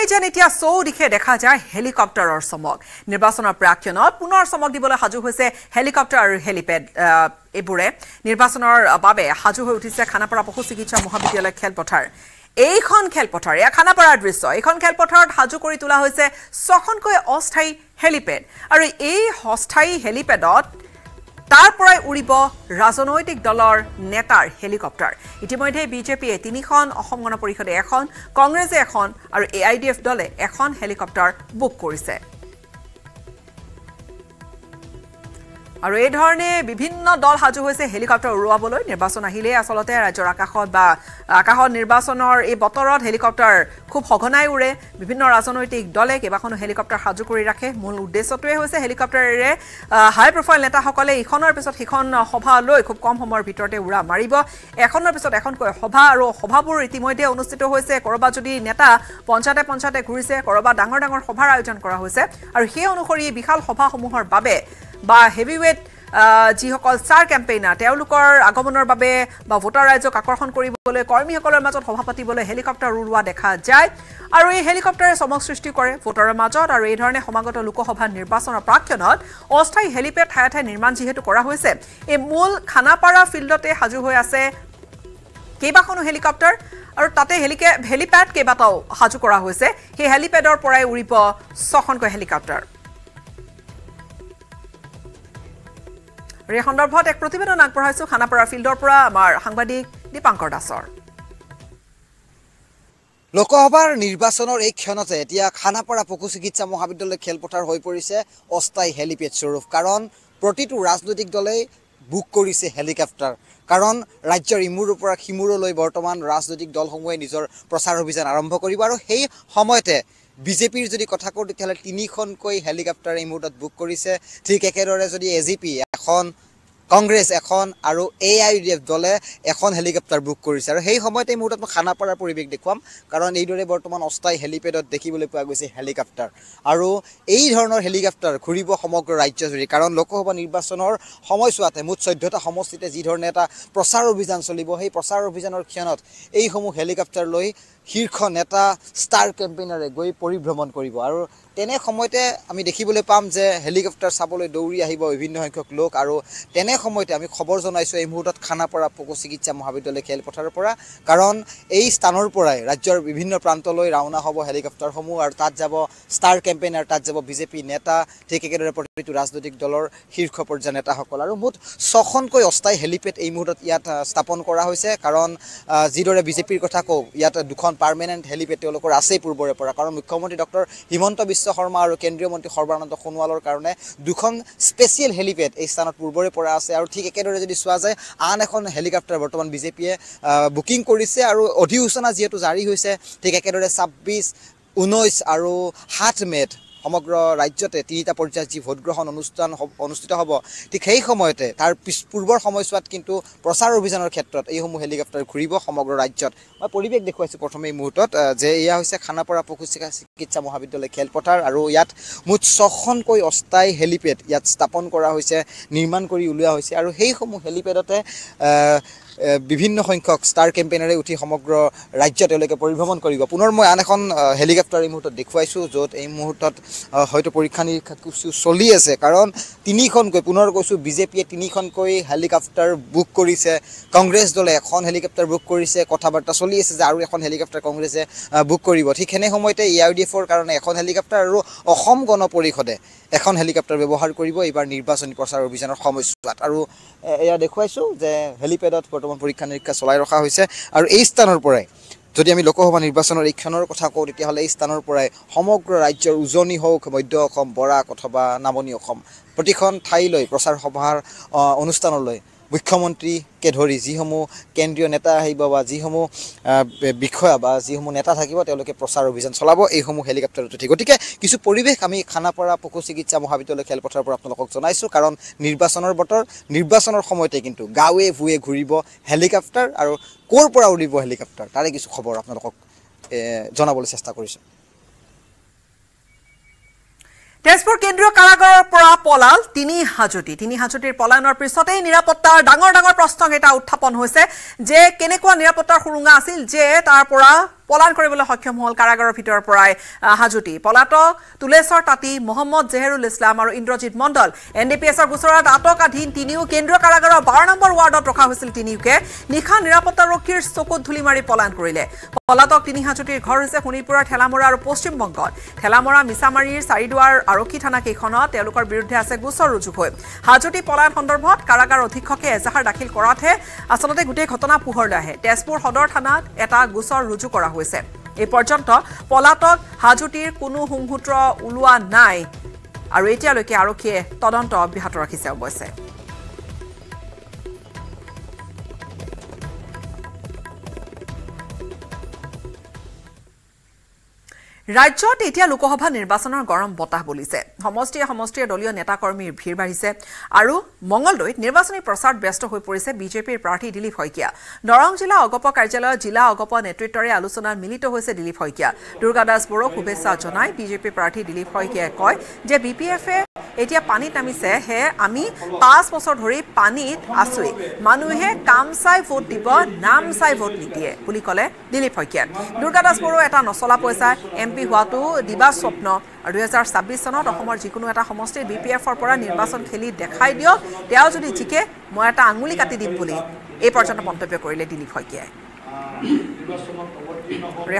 দিলেই যেন এতিয়া চৌদিশে দেখা যায় হেলিকপ্টাৰৰ চমক নিৰ্বাচনৰ প্ৰাক্ষণত পুনৰ চমক দিবলৈ সাজু হৈছে হেলিকপ্টাৰ আৰু হেলিপেড এইবোৰে নিৰ্বাচনৰ বাবে সাজু হৈ উঠিছে খানাপাৰা পশু চিকিৎসা মহাবিদ্যালয় খেলপথাৰ এইখন খেলপথাৰ এয়া খানাপাৰাৰ দৃশ্য এইখন খেলপথাৰত সাজু কৰি তোলা হৈছে ছখনকৈ অস্থায়ী হেলিপেড আৰু এই অস্থায়ী হেলিপেডত তাৰ পৰাই উৰিব ৰাজনৈতিক দলৰ নেতাৰ হেলিকপ্টাৰ ইতিমধ্যে বিজেপিয়ে তিনিখন অসম গণ পৰিষদে এখন কংগ্ৰেছে এখন আৰু এ আই ডি এফ দলে এখন হেলিকপ্টাৰ বুক কৰিছে আৰু এই ধৰণে বিভিন্ন দল সাজু হৈছে হেলিকপ্টাৰ উৰুৱাবলৈ নিৰ্বাচন আহিলেই আচলতে ৰাজ্যৰ আকাশত বা আকাশত নিৰ্বাচনৰ এই বতৰত হেলিকপ্টাৰ খুব সঘনাই উৰে বিভিন্ন ৰাজনৈতিক দলে কেইবাখনো হেলিকপ্টাৰ সাজু কৰি ৰাখে মূল উদ্দেশ্যটোৱে হৈছে হেলিকপ্টাৰেৰে হাই প্ৰফাইল নেতাসকলে ইখনৰ পিছত সিখন সভা লৈ খুব কম সময়ৰ ভিতৰতে উৰা মাৰিব এখনৰ পিছত এখনকৈ সভা আৰু সভাবোৰ ইতিমধ্যে অনুষ্ঠিত হৈছে ক'ৰবাত যদি নেতা পঞ্চায়তে পঞ্চায়তে ঘূৰিছে ক'ৰবাত ডাঙৰ ডাঙৰ সভাৰ আয়োজন কৰা হৈছে আৰু সেই অনুসৰি বিশাল সভাসমূহৰ বাবে বা হেভিওয়েট যিসকল ষ্টাৰ কেম্পেইনাৰ তেওঁলোকৰ আগমনৰ বাবে বা ভোটাৰ ৰাইজক আকৰ্ষণ কৰিবলৈ কৰ্মীসকলৰ মাজত সভা পাতিবলৈ হেলিকপ্টাৰ উৰুৱা দেখা যায় আৰু এই হেলিকপ্টাৰে চমক সৃষ্টি কৰে ভোটাৰৰ মাজত আৰু এইধৰণে সমাগত লোকসভা নিৰ্বাচনৰ প্ৰাক্ষণত অস্থায়ী হেলিপেড ঠায়ে ঠায়ে নিৰ্মাণ যিহেতু কৰা হৈছে এই মূল খানাপাৰা ফিল্ডতে সাজু হৈ আছে কেইবাখনো হেলিকপ্টাৰ আৰু তাতে হেলিকে হেলিপেড কেইবাটাও সাজু কৰা হৈছে সেই হেলিপেডৰ পৰাই উৰিব ছখনকৈ হেলিকপ্টাৰ এই সন্দৰ্ভত এক প্ৰতিবেদন আগবঢ়াইছো খানাপাৰা ফিল্ডৰ পৰা আমাৰ সাংবাদিক দীপাংকৰ দাসৰ লোকসভাৰ নিৰ্বাচনৰ এই ক্ষণতে এতিয়া খানাপাৰা পশু চিকিৎসা মহাবিদ্যালয় খেলপথাৰ হৈ পৰিছে অস্থায়ী হেলিপেড স্বৰূপ কাৰণ প্ৰতিটো ৰাজনৈতিক দলেই বুক কৰিছে হেলিকপ্টাৰ কাৰণ ৰাজ্যৰ ইমূৰৰ পৰা সিমূৰলৈ বৰ্তমান ৰাজনৈতিক দলসমূহে নিজৰ প্ৰচাৰ অভিযান আৰম্ভ কৰিব আৰু সেই সময়তে বিজেপিৰ যদি কথা কওঁ তেতিয়াহ'লে তিনিখনকৈ হেলিকপ্টাৰ এই মুহূৰ্তত বুক কৰিছে ঠিক একেদৰে যদি এ জি পি এখন কংগ্ৰেছ এখন আৰু A I U D F দলে এখন হেলিকপ্টাৰ বুক কৰিছে আৰু সেই সময়তে এই মুহূৰ্তত মই খানাপাৰাৰ পৰিৱেশ দেখুৱাম কাৰণ এইদৰে বৰ্তমান অস্থায়ী হেলিপেডত দেখিবলৈ পোৱা গৈছে হেলিকপ্টাৰ আৰু এই ধৰণৰ হেলিকপ্টাৰ ঘূৰিব সমগ্ৰ ৰাজ্যজুৰি কাৰণ লোকসভা নিৰ্বাচনৰ সময়ছোৱাতে মুঠ চৈধ্যটা সমষ্টিতে যিধৰণে এটা প্ৰচাৰ অভিযান চলিব সেই প্ৰচাৰ অভিযানৰ ক্ষণত এইসমূহ হেলিকপ্টাৰ লৈ শীৰ্ষ নেতা ষ্টাৰ কেম্পেইনাৰে গৈ পৰিভ্ৰমণ কৰিব আৰু তেনে সময়তে আমি দেখিবলৈ পাম যে হেলিকপ্টাৰ চাবলৈ দৌৰি আহিব বিভিন্ন সংখ্যক লোক আৰু তেনে সময়তে আমি খবৰ জনাইছোঁ এই মুহূৰ্তত খানাপাৰা পশু চিকিৎসা মহাবিদ্যালয় খেলপথাৰৰ পৰা কাৰণ এই স্থানৰ পৰাই ৰাজ্যৰ বিভিন্ন প্ৰান্তলৈ ৰাওনা হ'ব হেলিকপ্টাৰসমূহ আৰু তাত যাব ষ্টাৰ কেম্পেইনাৰ তাত যাব বিজেপি নেতা ঠিক একেদৰে প্ৰতিটো ৰাজনৈতিক দলৰ শীৰ্ষ পৰ্যায়ৰ নেতাসকল আৰু মুঠ ছখনকৈ অস্থায়ী হেলিপেড এই মুহূৰ্তত ইয়াত স্থাপন কৰা হৈছে কাৰণ যিদৰে বিজেপিৰ কথা কওঁ ইয়াত দুখন পাৰ্মানেণ্ট হেলিপেড তেওঁলোকৰ আছেই পূৰ্বৰে পৰা কাৰণ মুখ্যমন্ত্ৰী ডক্টৰ হিমন্ত বিশ্ব শৰ্মা আৰু কেন্দ্ৰীয় মন্ত্ৰী সৰ্বানন্দ সোণোৱালৰ কাৰণে দুখন স্পেচিয়েল হেলিপেড এই স্থানত পূৰ্বৰে পৰা আছে আৰু ঠিক একেদৰে যদি চোৱা যায় আন এখন হেলিকপ্টাৰ বৰ্তমান বিজেপিয়ে বুকিং কৰিছে আৰু অধিসূচনা যিহেতু জাৰি হৈছে ঠিক একেদৰে ছাব্বিছ ঊনৈছ আৰু সাত মে'ত সমগ্ৰ ৰাজ্যতে তিনিটা পৰ্যায়ত যি ভোটগ্ৰহণ অনুষ্ঠান অনুষ্ঠিত হ'ব ঠিক সেই সময়তে তাৰ পিছ পূৰ্বৰ সময়ছোৱাত কিন্তু প্ৰচাৰ অভিযানৰ ক্ষেত্ৰত এইসমূহ হেলিকপ্টাৰ ঘূৰিব সমগ্ৰ ৰাজ্যত মই পৰিৱেশ দেখুৱাইছোঁ প্ৰথমে এই মুহূৰ্তত যে এয়া হৈছে খানাপাৰা পশু চিকা চিকিৎসা মহাবিদ্যালয় খেলপথাৰ আৰু ইয়াত মুঠ ছখনকৈ অস্থায়ী হেলিপেড ইয়াত স্থাপন কৰা হৈছে নিৰ্মাণ কৰি উলিওৱা হৈছে আৰু সেইসমূহ হেলিপেডতে বিভিন্ন সংখ্যক ষ্টাৰ কেম্পেইনেৰে উঠি সমগ্ৰ ৰাজ্য তেওঁলোকে পৰিভ্ৰমণ কৰিব পুনৰ মই আন এখন হেলিকপ্টাৰ এই মুহূৰ্তত দেখুৱাইছোঁ য'ত এই মুহূৰ্তত হয়তো পৰীক্ষা নিৰীক্ষা কিছু চলি আছে কাৰণ তিনিখনকৈ পুনৰ কৈছোঁ বিজেপিয়ে তিনিখনকৈ হেলিকপ্টাৰ বুক কৰিছে কংগ্ৰেছ দলে এখন হেলিকপ্টাৰ বুক কৰিছে কথা বাৰ্তা চলি আছে যে আৰু এখন হেলিকপ্টাৰ কংগ্ৰেছে বুক কৰিব ঠিক সেনে সময়তে এ আই ডি এফৰ কাৰণে এখন হেলিকপ্টাৰ আৰু অসম গণ পৰিষদে এখন হেলিকপ্টাৰ ব্যৱহাৰ কৰিব এইবাৰ নিৰ্বাচনী প্ৰচাৰ অভিযানৰ সময়ছোৱাত আৰু এয়া দেখুৱাইছোঁ যে হেলিপেডত বৰ্তমান পৰীক্ষা নিৰীক্ষা চলাই ৰখা হৈছে আৰু এই স্থানৰ পৰাই যদি আমি লোকসভা নিৰ্বাচনৰ এই ক্ষণৰ কথা কওঁ তেতিয়াহ'লে এই স্থানৰ পৰাই সমগ্ৰ ৰাজ্যৰ উজনি হওক মধ্য অসম বৰাক অথবা নামনি অসম প্ৰতিখন ঠাইলৈ প্ৰচাৰ সভাৰ অনুষ্ঠানলৈ মুখ্যমন্ত্ৰীকে ধৰি যিসমূহ কেন্দ্ৰীয় নেতা আহিব বা যিসমূহ বিষয়া বা যিসমূহ নেতা থাকিব তেওঁলোকে প্ৰচাৰ অভিযান চলাব এইসমূহ হেলিকপ্টাৰত উঠি গতিকে কিছু পৰিৱেশ আমি খানাপাৰা পশু চিকিৎসা মহাবিদ্যালয় খেলপথাৰৰ পৰা আপোনালোকক জনাইছোঁ কাৰণ নিৰ্বাচনৰ বতৰ নিৰ্বাচনৰ সময়তে কিন্তু গাঁৱে ভূঁৱে ঘূৰিব হেলিকপ্টাৰ আৰু ক'ৰ পৰা উৰিব হেলিকপ্টাৰ তাৰে কিছু খবৰ আপোনালোকক জনাবলৈ চেষ্টা কৰিছোঁ তেজপুৰ কেন্দ্ৰীয় কাৰাগাৰৰ পৰা পলাল তিনি হাজতি তিনি হাজতিৰ পলায়নৰ পিছতেই নিৰাপত্তাৰ ডাঙৰ ডাঙৰ প্ৰশ্নকেইটা উত্থাপন হৈছে যে কেনেকুৱা নিৰাপত্তাৰ সুৰুঙা আছিল যে তাৰ পৰা পলায়ন কৰিবলৈ সক্ষম হ'ল কাৰাগাৰৰ ভিতৰৰ পৰাই হাজুতি পলাতক তুলেশ্বৰ তাঁতী মহম্মদ জেহেৰুল ইছলাম আৰু Indrajit Mandal N D P এছৰ গোচৰত আটকাধীন তিনিও কেন্দ্ৰীয় কাৰাগাৰৰ বাৰ নম্বৰ ৱাৰ্ডত ৰখা হৈছিল তিনিওকে নিশা নিৰাপত্তাৰক্ষীৰ চকুত ধূলি মাৰি পলায়ন কৰিলে পলাতক তিনি হাজুতিৰ ঘৰ হৈছে শোণিতপুৰৰ ঠেলামৰা আৰু পশ্চিমবংগত ঠেলামৰা মিছামাৰীৰ চাৰিদুৱাৰ আৰক্ষী থানা কেইখনত তেওঁলোকৰ বিৰুদ্ধে আছে গোচৰ ৰুজু হৈ হাজুতি পলায়ন সন্দৰ্ভত কাৰাগাৰ অধীক্ষকে এজাহাৰ দাখিল কৰাতহে আচলতে গোটেই ঘটনা পোহৰলৈ আহে তেজপুৰ সদৰ থানাত এটা গোচৰ ৰুজু কৰা হৈছে হৈছে এই পৰ্যন্ত পলাতক হাজুতিৰ কোনো সংসূত্ৰ ওলোৱা নাই আৰু এতিয়ালৈকে আৰক্ষীয়ে তদন্ত অব্যাহত ৰাখিছে অৱশ্যে ৰাজ্যত এতিয়া লোকসভা নিৰ্বাচনৰ গৰম বতাহ বলিছে সমষ্টিয়ে সমষ্টিয়ে দলীয় নেতা কৰ্মীৰ ভিৰ বাঢ়িছে আৰু মঙলদৈত নিৰ্বাচনী প্ৰচাৰত ব্যস্ত হৈ পৰিছে বিজেপিৰ প্ৰাৰ্থী দিলীপ শইকীয়া দৰং জিলা অগপ কাৰ্যালয়ত জিলা অগপ নেতৃত্বৰে আলোচনাত মিলিত হৈছে দিলীপ শইকীয়া দুৰ্গা দাসবোৰক শুভেচ্ছা জনাই বিজেপিৰ প্ৰাৰ্থী দিলীপ শইকীয়াই কয় যে বি পি এফে এতিয়া পানীত নামিছে হে আমি পাঁচ বছৰ ধৰি পানীত আছোঁৱেই মানুহে কাম চাই ভোট দিব নাম চাই ভোট নিদিয়ে বুলি ক'লে দিলীপ শইকীয়াই দুৰ্গা দাস বড়ো এটা নচলা পইচা এম পি হোৱাটো দিবা স্বপ্ন আৰু দুহেজাৰ ছাব্বিছ চনত অসমৰ যিকোনো এটা সমষ্টিত বি পি এফৰ পৰা নিৰ্বাচন খেলি দেখাই দিয়ক তেওঁ যদি জিকে মই এটা আঙুলি কাটি দিম বুলি এই পৰ্যন্ত মন্তব্য কৰিলে দিলীপ শইকীয়াই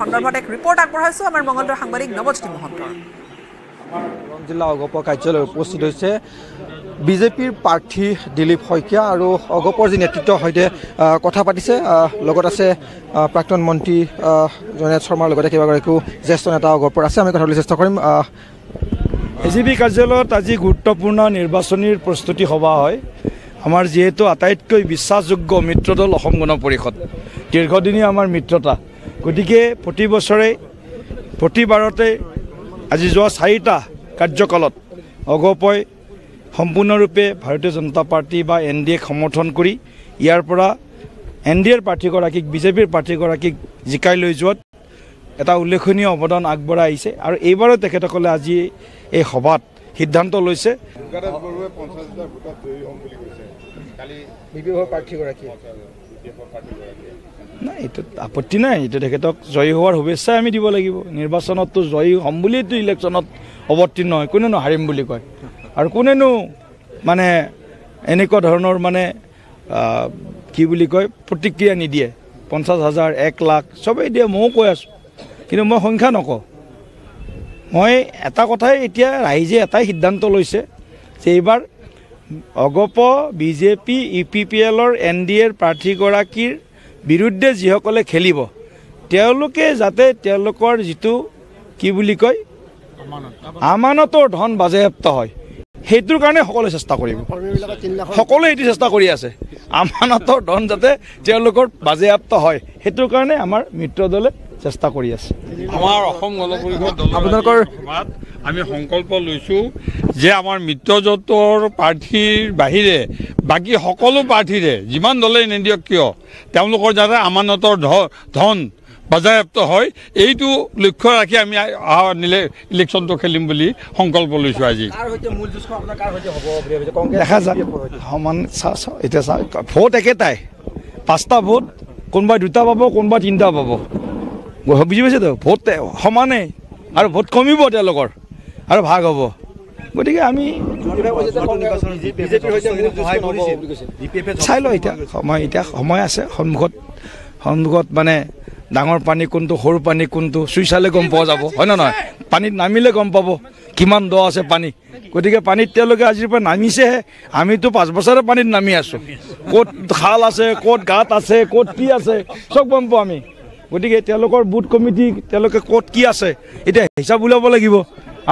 সন্দৰ্ভত এক ৰিপৰ্ট আগবঢ়াইছোঁ আমাৰ মংগলদৰ সাংবাদিক নৱজ্যোতি মহন্তৰ জিলা অগপৰ কাৰ্যালয়ত উপস্থিত হৈছে বিজেপিৰ প্ৰাৰ্থী দিলীপ শইকীয়া আৰু অগপৰ যি নেতৃত্বৰ সৈতে কথা পাতিছে লগত আছে প্ৰাক্তন মন্ত্ৰী জয়নাথ শৰ্মাৰ লগতে কেইবাগৰাকীও জ্যেষ্ঠ নেতা অগপৰ আছে আমি কথাবলৈ চেষ্টা কৰিম এ জি পি কাৰ্যালয়ত আজি গুৰুত্বপূৰ্ণ নিৰ্বাচনীৰ প্ৰস্তুতি সভা হয় আমাৰ যিহেতু আটাইতকৈ বিশ্বাসযোগ্য মিত্ৰ দল অসম গণ পৰিষদ দীৰ্ঘদিনীয়া আমাৰ মিত্ৰতা গতিকে প্ৰতি বছৰে প্ৰতিবাৰতে আজি যোৱা চাৰিটা কাৰ্যকালত অগপই সম্পূৰ্ণৰূপে ভাৰতীয় জনতা পাৰ্টি বা এন ডি এক সমৰ্থন কৰি ইয়াৰ পৰা এন ডি এৰ প্ৰাৰ্থীগৰাকীক বিজেপিৰ প্ৰাৰ্থীগৰাকীক জিকাই লৈ যোৱাত এটা উল্লেখনীয় অৱদান আগবঢ়াই আহিছে আৰু এইবাৰো তেখেতসকলে আজি এই সভাত সিদ্ধান্ত লৈছে নাই এইটো আপত্তি নাই এইটো তেখেতক জয়ী হোৱাৰ শুভেচ্ছাই আমি দিব লাগিব নিৰ্বাচনততো জয়ী হ'ম বুলিয়েতো ইলেকশ্যনত অৱতীৰ্ণ হয় কোনেনো হাৰিম বুলি কয় আৰু কোনেনো মানে এনেকুৱা ধৰণৰ মানে কি বুলি কয় প্ৰতিক্ৰিয়া নিদিয়ে পঞ্চাছ হাজাৰ এক লাখ চবেই দিয়ে ময়ো কৈ আছোঁ কিন্তু মই সংখ্যা নকওঁ মই এটা কথাই এতিয়া ৰাইজে এটাই সিদ্ধান্ত লৈছে যে এইবাৰ AGP B J P U P P এলৰ এন ডি এৰ প্ৰাৰ্থীগৰাকীৰ বিৰুদ্ধে যিসকলে খেলিব তেওঁলোকে যাতে তেওঁলোকৰ যিটো কি বুলি কয় আমানতৰ ধন বাজেয়াপ্ত হয় সেইটোৰ কাৰণে সকলোৱে চেষ্টা কৰিব সকলোৱে এইটো চেষ্টা কৰি আছে আমানতৰ ধন যাতে তেওঁলোকৰ বাজেয়াপ্ত হয় সেইটোৰ কাৰণে আমাৰ মিত্ৰ দলে চেষ্টা কৰি আছে আমাৰ অসম গণ পৰিষদ আপোনালোকৰ আমি সংকল্প লৈছোঁ যে আমাৰ মিত্ৰজোঁটৰ প্ৰাৰ্থীৰ বাহিৰে বাকী সকলো প্ৰাৰ্থীৰে যিমান দলেই নিদিয়ক কিয় তেওঁলোকৰ যাতে আমানতৰ ধন বাজেয়াপ্ত হয় এইটো লক্ষ্য ৰাখি আমি ইলেকশ্যনটো খেলিম বুলি সংকল্প লৈছোঁ আজি দেখা যাওক সমান এতিয়া ভোট একেটাই পাঁচটা ভোট কোনোবাই দুটা পাব কোনোবাই তিনিটা পাব বুজি পাইছেতো ভোট সমানেই আৰু ভোট কমিব তেওঁলোকৰ আৰু ভাগ হ'ব গতিকে আমি চাই লওঁ এতিয়া সময় এতিয়া সময় আছে সন্মুখত সন্মুখত মানে ডাঙৰ পানী কোনটো সৰু পানী কোনটো চুই চালে গম পোৱা যাব হয় নে নহয় পানীত নামিলে গম পাব কিমান দ আছে পানী গতিকে পানীত তেওঁলোকে আজিৰ পৰা নামিছেহে আমিতো পাঁচ বছৰে পানীত নামি আছোঁ ক'ত খাল আছে ক'ত গাঁত আছে ক'ত কি আছে চব গম পাওঁ আমি গতিকে তেওঁলোকৰ বুথ কমিটি তেওঁলোকে ক'ত কি আছে এতিয়া হিচাপ উলিয়াব লাগিব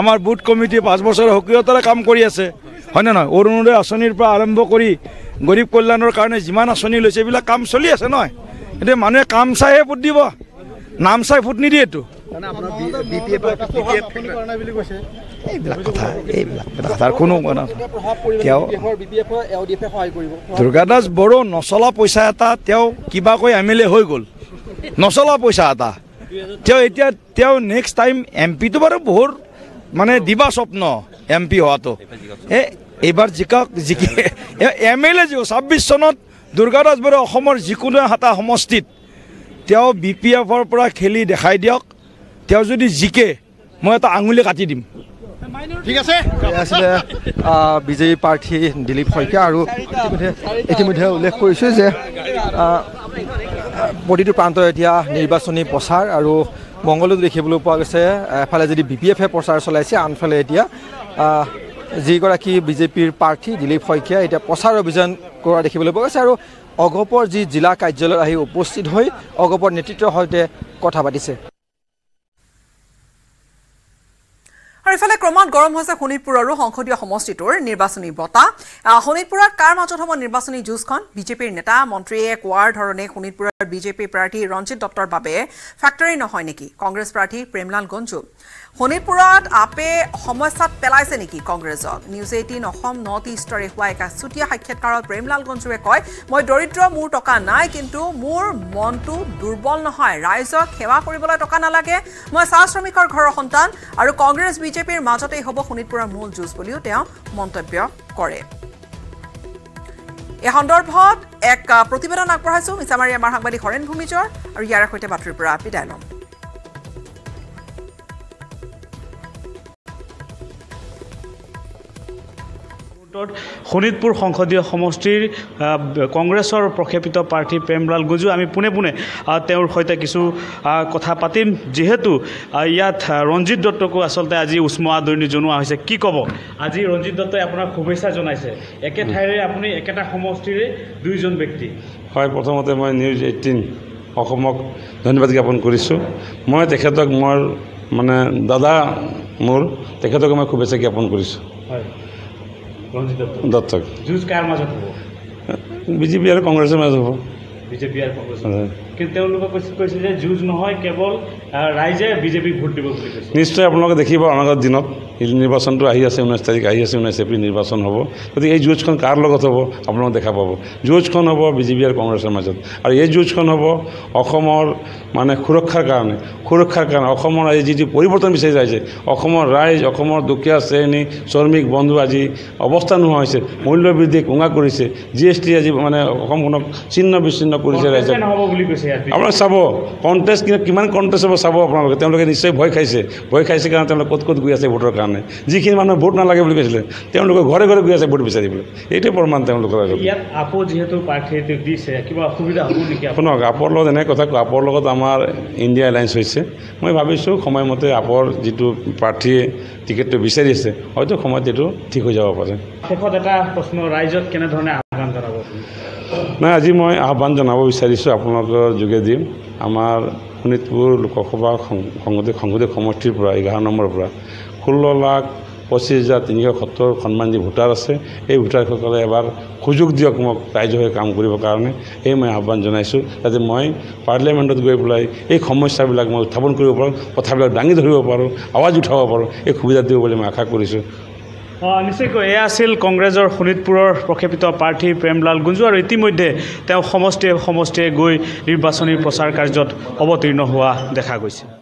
আমাৰ বুথ কমিটি পাঁচ বছৰ সক্ৰিয়তাৰে কাম কৰি আছে হয় হয়নে নহয় অৰুণোদয় আঁচনিৰ পৰা আৰম্ভ কৰি গৰীব কল্যাণৰ কাৰণে যিমান আঁচনি লৈছে এইবিলাক কাম চলি আছে নহয় এতিয়া মানুহে কাম চাইহে ভোট দিব নাম চাই ভোট নিদিয়ে এইটো দাস বড়ো নচলা পইচা এটা তেওঁ কিবা কৈ এম এল এ হৈ গ'ল নচলা পইচা এটা তেওঁ এতিয়া তেওঁ নেক্সট টাইম এম পিটো বাৰু বহুত মানে দিবা স্বপ্ন এম পি হোৱাটো এই এইবাৰ জিকক জিকি এম এল এ জিকক ছাব্বিছ চনত দুৰ্গাদাস বৰুৱা অসমৰ যিকোনো এটা সমষ্টিত তেওঁ বি পি এফৰ পৰা খেলি দেখাই দিয়ক তেওঁ যদি জিকে মই এটা আঙুলি কাটি দিম ঠিক আছে আছিলে বিজেপি প্ৰাৰ্থী দিলীপ শইকীয়া আৰু ইতিমধ্যে ইতিমধ্যে উল্লেখ কৰিছোঁ যে প্ৰতিটো প্ৰান্তৰ এতিয়া নিৰ্বাচনী প্ৰচাৰ আৰু মংগলদৈত দেখিবলৈ পোৱা গৈছে এফালে যদি বি পি এফে প্ৰচাৰ চলাইছে আনফালে এতিয়া যিগৰাকী বিজেপিৰ প্ৰাৰ্থী দিলীপ শইকীয়াই এতিয়া প্ৰচাৰ অভিযান কৰা দেখিবলৈ পোৱা গৈছে আৰু অগপৰ যি জিলা কাৰ্যালয়ত আহি উপস্থিত হৈ অগপৰ নেতৃত্বৰ সৈতে কথা পাতিছে আৰু ইফালে ক্ৰমাৎ গৰম হৈছে শোণিতপুৰৰো সংসদীয় সমষ্টিটোৰ নিৰ্বাচনী বঁটা শোণিতপুৰত কাৰ মাজত হ'ব নিৰ্বাচনী যুঁজখন বিজেপিৰ নেতা মন্ত্ৰীয়ে কোৱাৰ ধৰণে শোণিতপুৰৰ বিজেপিৰ প্ৰাৰ্থী ৰঞ্জিত দত্তৰ বাবে ফেক্টৰী নহয় নেকি কংগ্ৰেছ প্ৰাৰ্থী প্ৰেমলাল গঞ্জু শোণিতপুৰত আপে সমস্যাত পেলাইছে নেকি কংগ্ৰেছক নিউজ এইটিন অসম নৰ্থ ইষ্টৰে হোৱা এক আছুতীয়া সাক্ষাৎকাৰত প্ৰেমলাল গঞ্জুৱে কয় মই দৰিদ্ৰ মোৰ টকা নাই কিন্তু মোৰ মনটো দুৰ্বল নহয় ৰাইজক সেৱা কৰিবলৈ টকা নালাগে মই চাহ শ্ৰমিকৰ ঘৰৰ সন্তান আৰু কংগ্ৰেছ বিজেপিৰ মাজতেই হ'ব শোণিতপুৰৰ মূল যুঁজ বুলিও তেওঁ মন্তব্য কৰে এই সন্দৰ্ভত এক প্ৰতিবেদন আগবঢ়াইছো মিছামাৰী আমাৰ সাংবাদিক হৰেণ ভূমিজৰ আৰু ইয়াৰ সৈতে বাতৰিৰ পৰা বিদায় ল'ম ক্ষেত্ৰত শোণিতপুৰ সংসদীয় সমষ্টিৰ কংগ্ৰেছৰ প্ৰক্ষেপিত প্ৰাৰ্থী প্ৰেমলাল গুজু আমি পোনে পোনে তেওঁৰ সৈতে কিছু কথা পাতিম যিহেতু ইয়াত ৰঞ্জিত দত্তকো আচলতে আজি উষ্ম আদৰণি জনোৱা হৈছে কি ক'ব আজি ৰঞ্জিত দত্তই আপোনাক শুভেচ্ছা জনাইছে একে ঠাইৰে আপুনি একেটা সমষ্টিৰে দুইজন ব্যক্তি হয় প্ৰথমতে মই নিউজ এইটিন অসমক ধন্যবাদ জ্ঞাপন কৰিছোঁ মই তেখেতক মোৰ মানে দাদা মোৰ তেখেতকে মই শুভেচ্ছা জ্ঞাপন কৰিছোঁ হয় ৰঞ্জিত দত্ত দত্তক যুঁজ কাৰ মাজত হ'ব বিজেপি আৰু কংগ্ৰেছৰ মাজত হ'ব বিজেপি আৰু কংগ্ৰেছ কিন্তু তেওঁলোকে কৈছে কৈছে যে যুঁজ নহয় কেৱল ৰাইজে বিজেপিক ভোট দিব বুলি কৈছে নিশ্চয় আপোনালোকে দেখিব অনাগত দিনত নিৰ্বাচনটো আহি আছে ঊনৈছ তাৰিখ আহি আছে ঊনৈছ এপ্ৰিল নিৰ্বাচন হ'ব গতিকে এই যুঁজখন কাৰ লগত হ'ব আপোনালোকে দেখা পাব যুঁজখন হ'ব বিজেপি আৰু কংগ্ৰেছৰ মাজত আৰু এই যুঁজখন হ'ব অসমৰ মানে সুৰক্ষাৰ কাৰণে সুৰক্ষাৰ কাৰণে অসমৰ আজি যিটো পৰিৱৰ্তন বিচাৰি যায় যে অসমৰ ৰাইজ অসমৰ দুখীয়া শ্ৰেণী শ্ৰমিক বন্ধু আজি অৱস্থা নোহোৱা হৈছে মূল্য বৃদ্ধি কোঙা কৰিছে জি এছ টি আজি মানে অসমখনক চিহ্ন বিচ্ছিন্ন কৰিছে ৰাইজে আপোনালোকে চাব কণ্টেষ্ট কিমান কণ্টেষ্ট হ'ব চাব আপোনালোকে তেওঁলোকে নিশ্চয় ভয় খাইছে ভয় খাইছে কাৰণে তেওঁলোকে ক'ত ক'ত গৈ আছে ভোটৰ কাৰণে মানুহে যিখিনি মানুহে ভোট নালাগে বুলি কৈছিলে তেওঁলোকে ঘৰে ঘৰে গৈ আছে ভোট বিচাৰিবলৈ এইটোৱে প্ৰমাণ তেওঁলোকৰ আকৌ যিহেতু দিছে কিবা অসুবিধা হ'ব নেকি শুনক আপৰ লগত এনে কথা আপৰ লগত আমাৰ ইণ্ডিয়া এলাইন্স হৈছে মই ভাবিছোঁ সময়মতে আপৰ যিটো প্ৰাৰ্থীয়ে টিকেটটো বিচাৰি আছে হয়তো সময়ত এইটো ঠিক হৈ যাব পাৰে শেষত এটা প্ৰশ্ন ৰাইজক কেনেধৰণে আহ্বান জনাব নাই আজি মই আহ্বান জনাব বিচাৰিছোঁ আপোনালোকৰ যোগেদি আমাৰ শোণিতপুৰ লোকসভা সংসদীয় সংসদীয় সমষ্টিৰ পৰা এঘাৰ নম্বৰৰ পৰা ষোল্ল লাখ পঁচিছ হাজাৰ তিনিশ সত্তৰ সন্মান যি ভোটাৰ আছে এই ভোটাৰসকলে এবাৰ সুযোগ দিয়ক মোক ৰাইজৰ হৈ কাম কৰিবৰ কাৰণে এই মই আহ্বান জনাইছোঁ যাতে মই পাৰ্লিয়ামেণ্টত গৈ পেলাই এই সমস্যাবিলাক মই উত্থাপন কৰিব পাৰোঁ কথাবিলাক দাঙি ধৰিব পাৰোঁ আৱাজ উঠাব পাৰোঁ এই সুবিধা দিব বুলি মই আশা কৰিছোঁ অঁ নিশ্চয়কৈ এয়া আছিল কংগ্ৰেছৰ শোণিতপুৰৰ প্ৰক্ষেপিত প্ৰাৰ্থী প্ৰেমলাল গুঞ্জু আৰু ইতিমধ্যে তেওঁ সমষ্টিয়ে সমষ্টিয়ে গৈ নিৰ্বাচনী প্ৰচাৰ কাৰ্যত অৱতীৰ্ণ হোৱা দেখা গৈছে